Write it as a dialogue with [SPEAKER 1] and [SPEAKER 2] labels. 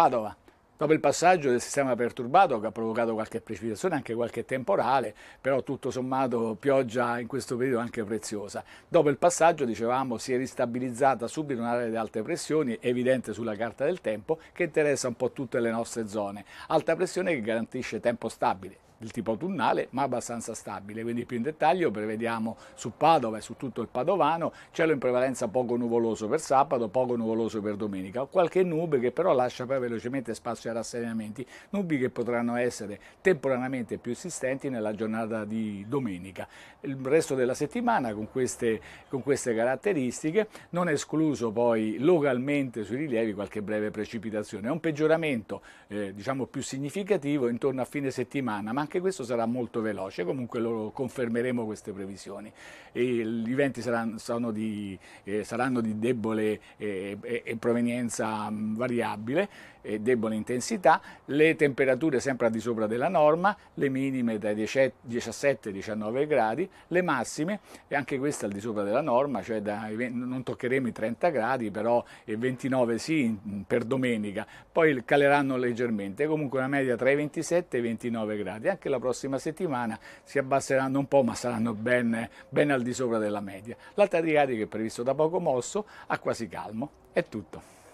[SPEAKER 1] Padova. Dopo il passaggio del sistema perturbato che ha provocato qualche precipitazione, anche qualche temporale, però tutto sommato pioggia in questo periodo anche preziosa. Dopo il passaggio, dicevamo, si è ristabilizzata subito un'area di alte pressioni, evidente sulla carta del tempo, che interessa un po' tutte le nostre zone. Alta pressione che garantisce tempo stabile, del tipo autunnale ma abbastanza stabile, quindi più in dettaglio prevediamo su Padova e su tutto il Padovano cielo in prevalenza poco nuvoloso per sabato, poco nuvoloso per domenica, qualche nube che però lascia poi velocemente spazio ai rassegnamenti, nubi che potranno essere temporaneamente più esistenti nella giornata di domenica. Il resto della settimana con queste, con queste caratteristiche, non è escluso poi localmente sui rilievi qualche breve precipitazione, è un peggioramento eh, diciamo più significativo intorno a fine settimana, ma anche questo sarà molto veloce, comunque lo confermeremo queste previsioni. E gli eventi saranno, di, eh, saranno di debole eh, provenienza variabile e debole intensità, le temperature sempre al di sopra della norma, le minime dai 17-19 gradi, le massime e anche questa al di sopra della norma, cioè da, non toccheremo i 30 gradi, però i 29 sì per domenica, poi caleranno leggermente, comunque una media tra i 27 e i 29 gradi. Anche la prossima settimana si abbasseranno un po', ma saranno ben, ben al di sopra della media. L'alta di che è previsto da poco mosso a quasi calmo. È tutto.